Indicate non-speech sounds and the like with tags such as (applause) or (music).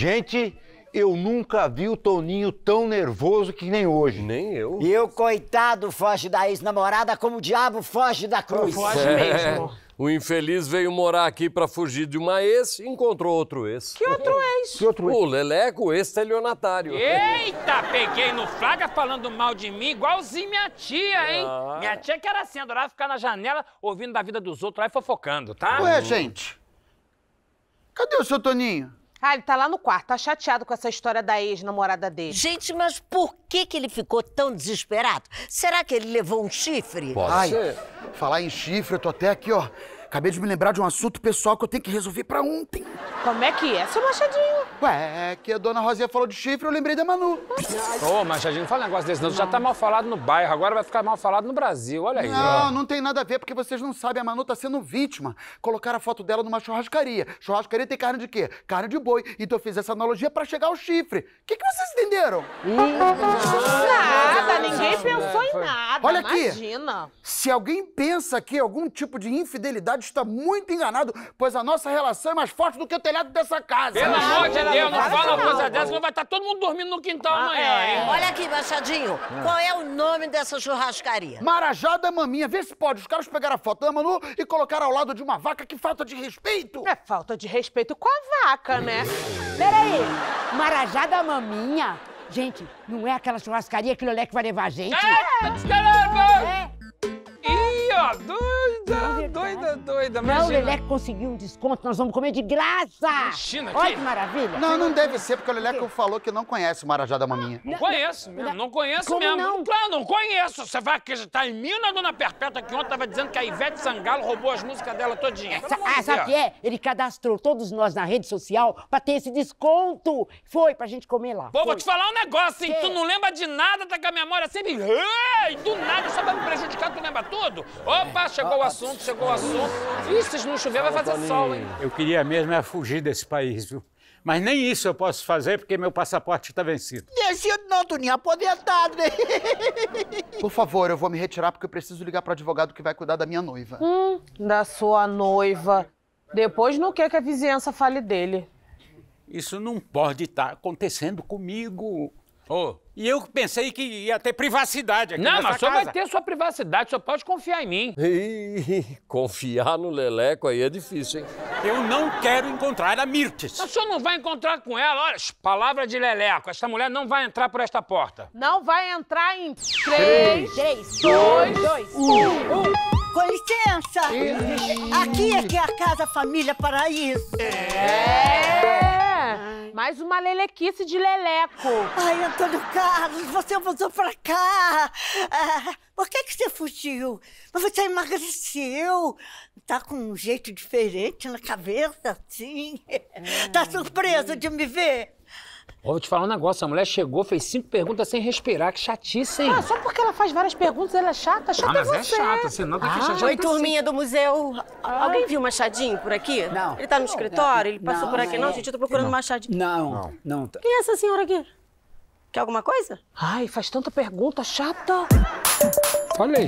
Gente, eu nunca vi o Toninho tão nervoso que nem hoje. Nem eu. E o coitado foge da ex-namorada como o diabo foge da cruz. Eu foge é. mesmo. O infeliz veio morar aqui para fugir de uma ex e encontrou outro ex. Que outro ex? Que outro ex? O Leleco, ex-telionatário. Eita, peguei no flaga falando mal de mim, igualzinho minha tia, hein? Ah. Minha tia que era assim, adorava ficar na janela ouvindo da vida dos outros lá e fofocando, tá? Ué, gente, cadê o seu Toninho? Ah, ele tá lá no quarto, tá chateado com essa história da ex-namorada dele. Gente, mas por que que ele ficou tão desesperado? Será que ele levou um chifre? Pode Ai, ser. falar em chifre, eu tô até aqui, ó. Acabei de me lembrar de um assunto pessoal que eu tenho que resolver pra ontem. Como é que é, seu Machadinho? Ué, é que a dona Rosinha falou de chifre, eu lembrei da Manu. Ô, oh, Machadinho, não fala um negócio desse, não. não. Já tá mal falado no bairro, agora vai ficar mal falado no Brasil, olha aí. Não, ó. não tem nada a ver, porque vocês não sabem, a Manu tá sendo vítima. Colocaram a foto dela numa churrascaria. Churrascaria tem carne de quê? Carne de boi. Então eu fiz essa analogia pra chegar ao chifre. O que, que vocês entenderam? Hum. Ah nada, ninguém pensou em nada. Olha aqui. Imagina. Se alguém pensa que algum tipo de infidelidade, está muito enganado, pois a nossa relação é mais forte do que o telhado dessa casa. Pelo amor de Deus, não fala uma coisa dessa, não vai estar tá todo mundo dormindo no quintal ah, amanhã, é. hein? Olha aqui, Machadinho, ah. qual é o nome dessa churrascaria? Marajá da Maminha. Vê se pode. Os caras pegaram a foto da Manu e colocaram ao lado de uma vaca. Que falta de respeito! É falta de respeito com a vaca, né? Peraí, Marajá da Maminha? Gente, não é aquela churrascaria que o Lelé que vai levar a gente? Eita, é, tá descaramba! É. Ih, ó, duas doida, Não, o Leleco conseguiu um desconto, nós vamos comer de graça! Imagina, Olha que, que maravilha! Não, não deve ser, porque o Leleco falou que não conhece o Marajá da Maminha. Não, não conheço mesmo, não conheço Como mesmo. Não? Claro, não conheço. Você vai acreditar em mim ou na Dona Perpétua, que ontem tava dizendo que a Ivete Sangalo roubou as músicas dela todinha? Ah, Essa, ah, sabe o que é? Ele cadastrou todos nós na rede social pra ter esse desconto. Foi pra gente comer lá. Pô, vou te falar um negócio, hein? Que? Tu não lembra de nada, tá com a memória sempre. Ei, do nada, só pra me prejudicar, tu lembra tudo? Opa, chegou o assunto, chegou o assunto. Vistas no não vai fazer sol, hein? Eu queria mesmo é fugir desse país, viu? Mas nem isso eu posso fazer porque meu passaporte está vencido. Vencido não, Tuninho, aposentado, né? (laughs) Por favor, eu vou me retirar porque eu preciso ligar para o advogado que vai cuidar da minha noiva. Hum, da sua noiva. Depois não quer que a vizinhança fale dele. Isso não pode estar tá acontecendo comigo. Ô, oh, e eu pensei que ia ter privacidade aqui Não, mas só vai ter sua privacidade, só pode confiar em mim. (laughs) confiar no Leleco aí é difícil, hein? Eu não quero encontrar a Mirtes. Mas o senhor não vai encontrar com ela. Olha, palavra de Leleco, essa mulher não vai entrar por esta porta. Não vai entrar em três três, dois um. Com licença! Aqui é que é a Casa Família Paraíso. É! é. Ai. Mais uma lelequice de leleco. Ai, Antônio Carlos, você voltou pra cá. Ah, por que, que você fugiu? Mas você emagreceu. Tá com um jeito diferente na cabeça, sim. É. Tá surpreso de me ver? vou te falar um negócio, a mulher chegou, fez cinco perguntas sem respirar, que chatice, hein? Ah, só porque ela faz várias perguntas, ela é chata? Chata ah, mas é, é você. é chata, senão tá ah, chata. Oi, turminha do museu. Ah. Alguém viu o Machadinho por aqui? Não. Ele tá no escritório? Não. Ele passou não, por aqui? Não, não, gente, eu tô procurando o Machadinho. Não. não, não. Tá. Quem é essa senhora aqui? Quer alguma coisa? Ai, faz tanta pergunta chata. Olha aí.